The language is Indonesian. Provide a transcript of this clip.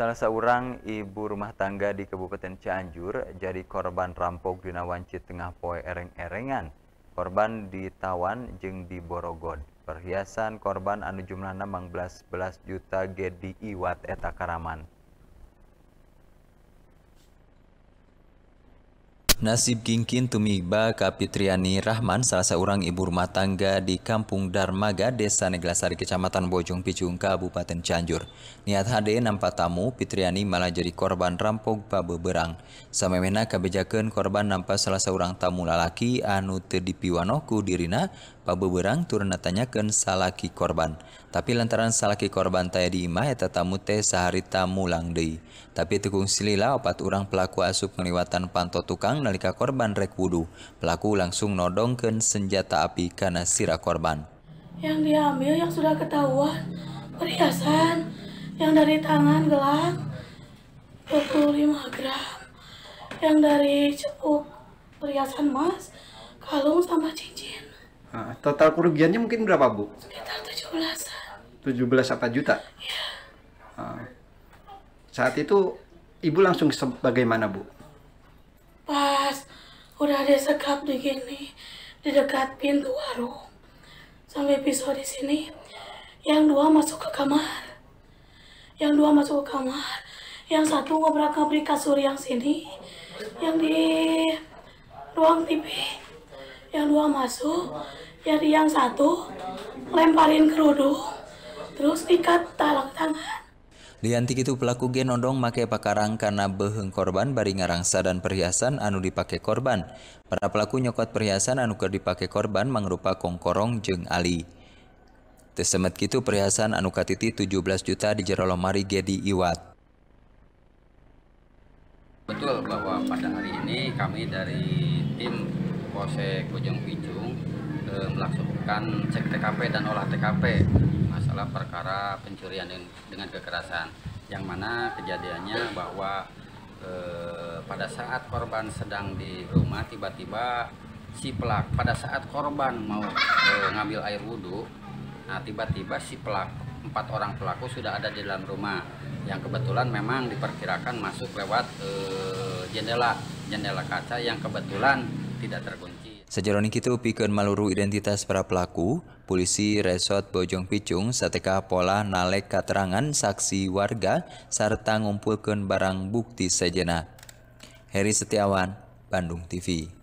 Salah seorang ibu rumah tangga di Kabupaten Cianjur jadi korban rampok di Nawanci tengah poe ereng-erengan. Korban ditawan jeng di Borogod. Perhiasan korban anu jumlah belas juta GDI wat eta karaman. Nasib Gingkin Tumiba Kapitriani Rahman, salah seorang ibu rumah tangga di Kampung Darmaga, Desa Neglasari, Kecamatan Bojong Picung, Kabupaten Cianjur. Niat HD nampak tamu, Pitriani malah jadi korban rampok babe berang. Samemena kabejakan korban nampak salah seorang tamu lalaki anu teu dirina beberang turun tanyakan salaki korban tapi lantaran salaki korban taya di imah eta tamu teh saharita mulang deui tapi tekung silila opat orang pelaku asup ngeliwatan panto tukang nalika korban rek wudu pelaku langsung nodongkan senjata api karena sirah korban yang diambil yang sudah ketahuan perhiasan yang dari tangan gelang 25 gram yang dari cepuk perhiasan emas kalung sama cincin total kerugiannya mungkin berapa, Bu? Sekitar 17. 17 apa juta? Iya. Nah, saat itu Ibu langsung bagaimana, Bu? Pas udah ada sekap di gini, di dekat pintu warung. Sampai pisau di sini, yang dua masuk ke kamar. Yang dua masuk ke kamar, yang satu ngobrak-ngabrik kasur yang sini, yang di ruang TV yang dua masuk jadi yang satu lemparin kerudung terus ikat talak tangan Lianti itu pelaku genondong make pakarang karena beheng korban bari ngarangsa dan perhiasan anu dipakai korban. Para pelaku nyokot perhiasan anu ker dipake korban mangrupa kongkorong jeng ali. Tesemet gitu perhiasan anu katiti 17 juta di jero Gedi Iwat. Betul bahwa pada hari ini kami dari tim Polsek Bojong Bicung e, eh, melaksanakan cek TKP dan olah TKP masalah perkara pencurian dengan, kekerasan yang mana kejadiannya bahwa e, pada saat korban sedang di rumah tiba-tiba si pelaku pada saat korban mau e, ngambil air wudhu nah tiba-tiba si pelaku empat orang pelaku sudah ada di dalam rumah yang kebetulan memang diperkirakan masuk lewat e, jendela jendela kaca yang kebetulan tidak terkunci. Sejaroni kita pikir meluru identitas para pelaku, polisi Resort Bojong Picung sateka pola nalek keterangan saksi warga serta ngumpulkan barang bukti sejena. Heri Setiawan, Bandung TV.